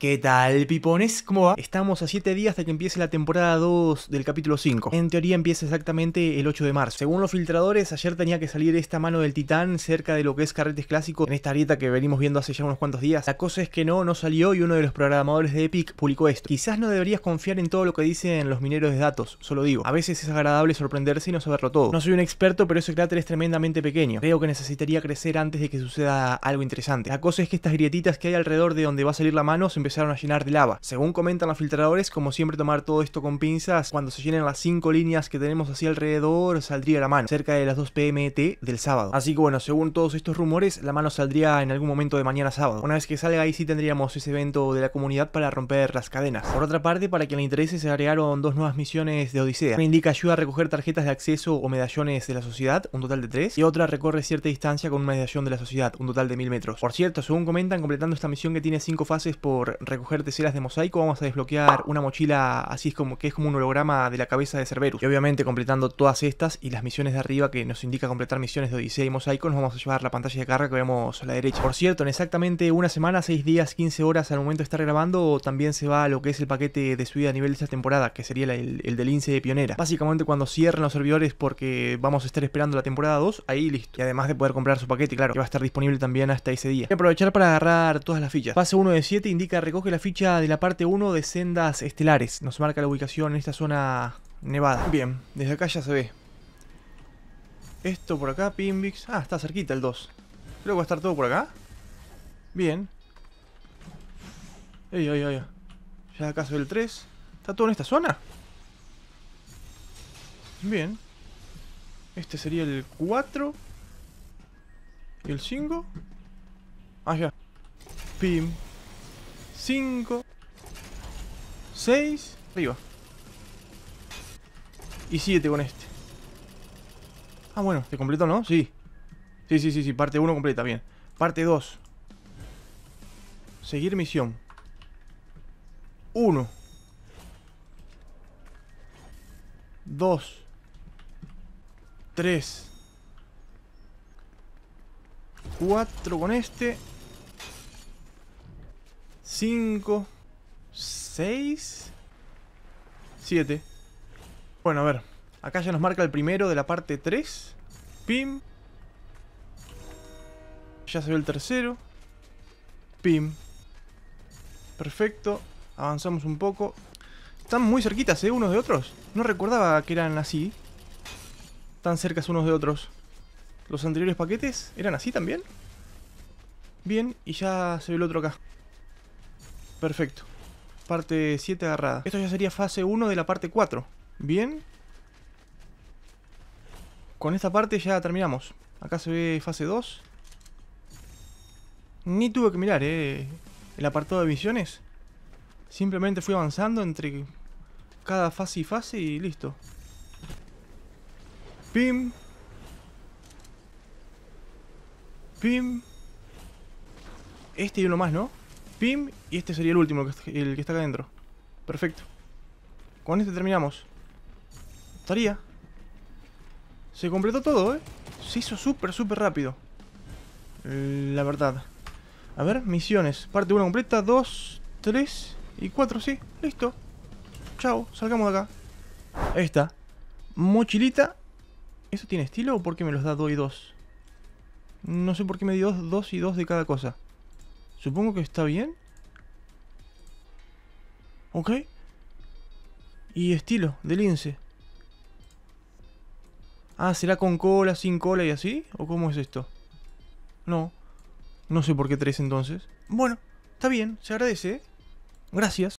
¿Qué tal, pipones? ¿Cómo va? Estamos a 7 días de que empiece la temporada 2 del capítulo 5. En teoría empieza exactamente el 8 de marzo. Según los filtradores, ayer tenía que salir esta mano del titán cerca de lo que es Carretes Clásico, en esta grieta que venimos viendo hace ya unos cuantos días. La cosa es que no, no salió y uno de los programadores de Epic publicó esto. Quizás no deberías confiar en todo lo que dicen los mineros de datos, solo digo. A veces es agradable sorprenderse y no saberlo todo. No soy un experto, pero ese cráter es tremendamente pequeño. Creo que necesitaría crecer antes de que suceda algo interesante. La cosa es que estas grietitas que hay alrededor de donde va a salir la mano se empezaron a llenar de lava. Según comentan los filtradores, como siempre tomar todo esto con pinzas, cuando se llenen las cinco líneas que tenemos así alrededor, saldría la mano, cerca de las 2 pmt del sábado. Así que bueno, según todos estos rumores, la mano saldría en algún momento de mañana sábado. Una vez que salga ahí sí tendríamos ese evento de la comunidad para romper las cadenas. Por otra parte, para quien le interese, se agregaron dos nuevas misiones de Odisea. Una indica ayuda a recoger tarjetas de acceso o medallones de la sociedad, un total de tres, y otra recorre cierta distancia con una medallón de la sociedad, un total de mil metros. Por cierto, según comentan, completando esta misión que tiene cinco fases por recoger teseras de mosaico, vamos a desbloquear una mochila así es como que es como un holograma de la cabeza de Cerberus. Y obviamente completando todas estas y las misiones de arriba que nos indica completar misiones de Odisea y Mosaico, nos vamos a llevar la pantalla de carga que vemos a la derecha. Por cierto, en exactamente una semana, 6 días, 15 horas al momento de estar grabando, también se va lo que es el paquete de subida a nivel de esta temporada, que sería el, del INSE de pionera. Básicamente cuando cierren los servidores porque vamos a estar esperando la temporada 2, ahí listo. Y además de poder comprar su paquete, claro, que va a estar disponible también hasta ese día. Voy aprovechar para agarrar todas las fichas. Fase 1 de 7 indica coge la ficha de la parte 1 de Sendas Estelares. Nos marca la ubicación en esta zona nevada. Bien, desde acá ya se ve. Esto por acá, Pimbix. Ah, está cerquita el 2. Creo que va a estar todo por acá. Bien. Ey, ey, ey. Ya acá se ve el 3. ¿Está todo en esta zona? Bien. Este sería el 4. ¿Y el 5? Ah, ya. Pim, 5, 6, arriba. Y 7 con este. Ah, bueno, ¿te completó, no? Sí. Sí, sí, sí, sí, parte 1 completa, bien. Parte 2. Seguir misión. 1. 2. 3. 4 con este. 5, 6, 7. Bueno, a ver. Acá ya nos marca el primero de la parte 3. Pim. Ya se ve el tercero. Pim. Perfecto. Avanzamos un poco. Están muy cerquitas, ¿eh? Unos de otros. No recordaba que eran así. Tan cercas unos de otros. ¿Los anteriores paquetes eran así también? Bien, y ya se ve el otro acá. Perfecto. Parte 7 agarrada. Esto ya sería fase 1 de la parte 4. Bien. Con esta parte ya terminamos. Acá se ve fase 2. Ni tuve que mirar, eh. El apartado de visiones Simplemente fui avanzando entre cada fase y fase y listo. Pim. Pim. Este y uno más, ¿no? Pim. Y este sería el último, el que está acá adentro. Perfecto. Con este terminamos. Estaría. Se completó todo, ¿eh? Se hizo súper, súper rápido. La verdad. A ver, misiones. Parte 1 completa, 2, 3 y 4, sí. Listo. Chao, salgamos de acá. Ahí está. Mochilita. ¿Eso tiene estilo o por qué me los da 2 y 2? No sé por qué me dio 2 y 2 de cada cosa. Supongo que está bien. Ok. Y estilo, de lince. Ah, ¿será con cola, sin cola y así? ¿O cómo es esto? No. No sé por qué tres entonces. Bueno, está bien, se agradece. Gracias.